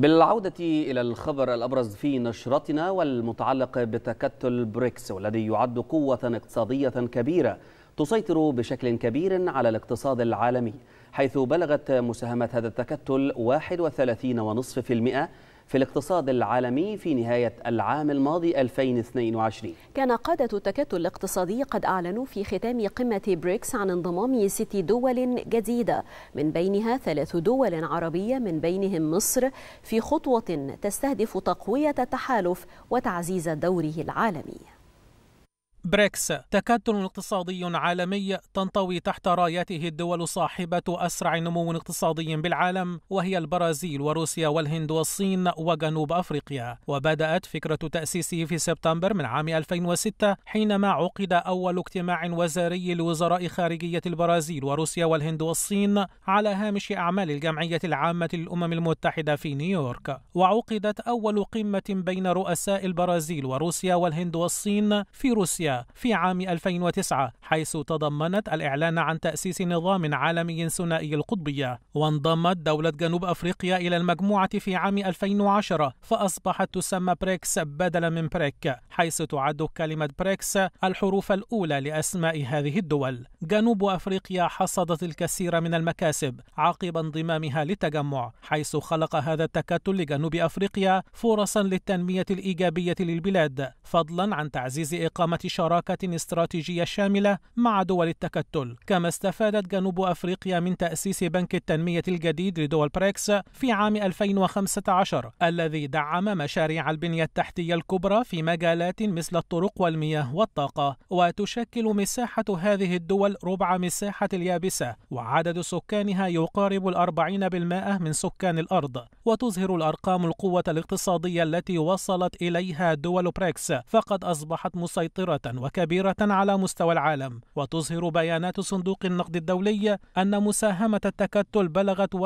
بالعودة إلى الخبر الأبرز في نشرتنا والمتعلق بتكتل بريكس والذي يعد قوة اقتصادية كبيرة تسيطر بشكل كبير على الاقتصاد العالمي حيث بلغت مساهمة هذا التكتل 31.5% في الاقتصاد العالمي في نهاية العام الماضي 2022 كان قادة التكتل الاقتصادي قد أعلنوا في ختام قمة بريكس عن انضمام ست دول جديدة من بينها ثلاث دول عربية من بينهم مصر في خطوة تستهدف تقوية التحالف وتعزيز دوره العالمي بريكس تكتل اقتصادي عالمي تنطوي تحت رايته الدول صاحبة أسرع نمو اقتصادي بالعالم وهي البرازيل وروسيا والهند والصين وجنوب أفريقيا وبدأت فكرة تأسيسه في سبتمبر من عام 2006 حينما عقد أول اجتماع وزاري لوزراء خارجية البرازيل وروسيا والهند والصين على هامش أعمال الجمعية العامة للأمم المتحدة في نيويورك وعقدت أول قمة بين رؤساء البرازيل وروسيا والهند والصين في روسيا في عام 2009 حيث تضمنت الإعلان عن تأسيس نظام عالمي ثنائي القطبية وانضمت دولة جنوب أفريقيا إلى المجموعة في عام 2010 فأصبحت تسمى بريكس بدلا من بريك حيث تعد كلمة بريكس الحروف الأولى لأسماء هذه الدول جنوب أفريقيا حصدت الكثير من المكاسب عقب انضمامها للتجمع حيث خلق هذا التكتل لجنوب أفريقيا فرصا للتنمية الإيجابية للبلاد فضلا عن تعزيز إقامة شراكة استراتيجية شاملة مع دول التكتل كما استفادت جنوب أفريقيا من تأسيس بنك التنمية الجديد لدول بريكس في عام 2015 الذي دعم مشاريع البنية التحتية الكبرى في مجالات مثل الطرق والمياه والطاقة وتشكل مساحة هذه الدول ربع مساحة اليابسة وعدد سكانها يقارب الأربعين بالمائة من سكان الأرض وتظهر الأرقام القوة الاقتصادية التي وصلت إليها دول بريكس فقد أصبحت مسيطرة وكبيرة على مستوى العالم وتظهر بيانات صندوق النقد الدولي أن مساهمة التكتل بلغت 31.5%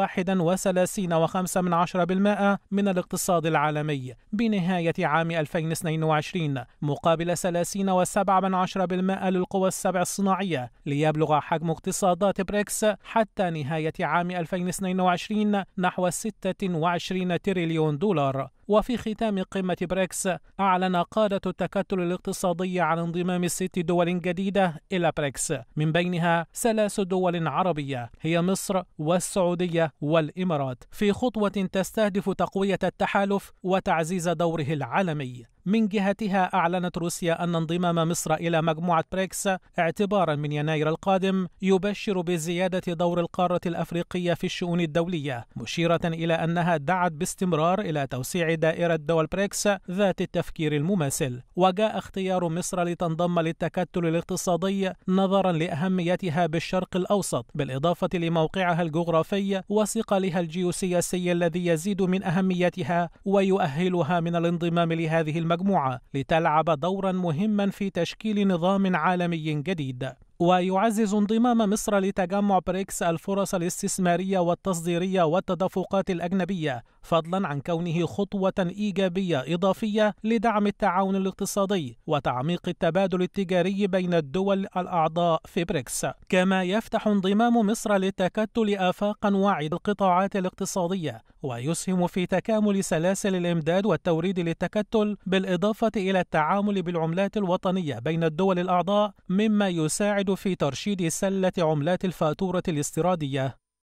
من الاقتصاد العالمي بنهاية عام 2022 مقابل 30.7% للقوى السبع الصناعية ليبلغ حجم اقتصادات بريكس حتى نهاية عام 2022 نحو 26 تريليون دولار وفي ختام قمة بريكس أعلن قادة التكتل الاقتصادي عن انضمام ست دول جديدة إلى بريكس من بينها ثلاث دول عربية هي مصر والسعودية والإمارات في خطوة تستهدف تقوية التحالف وتعزيز دوره العالمي من جهتها أعلنت روسيا أن انضمام مصر إلى مجموعة بريكس اعتبارا من يناير القادم يبشر بزيادة دور القارة الأفريقية في الشؤون الدولية مشيرة إلى أنها دعت باستمرار إلى توسيع دائرة دول بريكس ذات التفكير المماثل وجاء اختيار مصر لتنضم للتكتل الاقتصادي نظرا لأهميتها بالشرق الأوسط بالإضافة لموقعها الجغرافي وثقلها الجيوسياسي الذي يزيد من أهميتها ويؤهلها من الانضمام لهذه المجموعة المجموعة لتلعب دورا مهما في تشكيل نظام عالمي جديد ويعزز انضمام مصر لتجمع بريكس الفرص الاستثمارية والتصديرية والتدفقات الأجنبية فضلا عن كونه خطوة إيجابية إضافية لدعم التعاون الاقتصادي وتعميق التبادل التجاري بين الدول الأعضاء في بريكس كما يفتح انضمام مصر للتكتل آفاقا واعدة القطاعات الاقتصادية ويسهم في تكامل سلاسل الإمداد والتوريد للتكتل بالإضافة إلى التعامل بالعملات الوطنية بين الدول الأعضاء مما يساعد تساعد في ترشيد سلة عملات الفاتورة الاستيرادية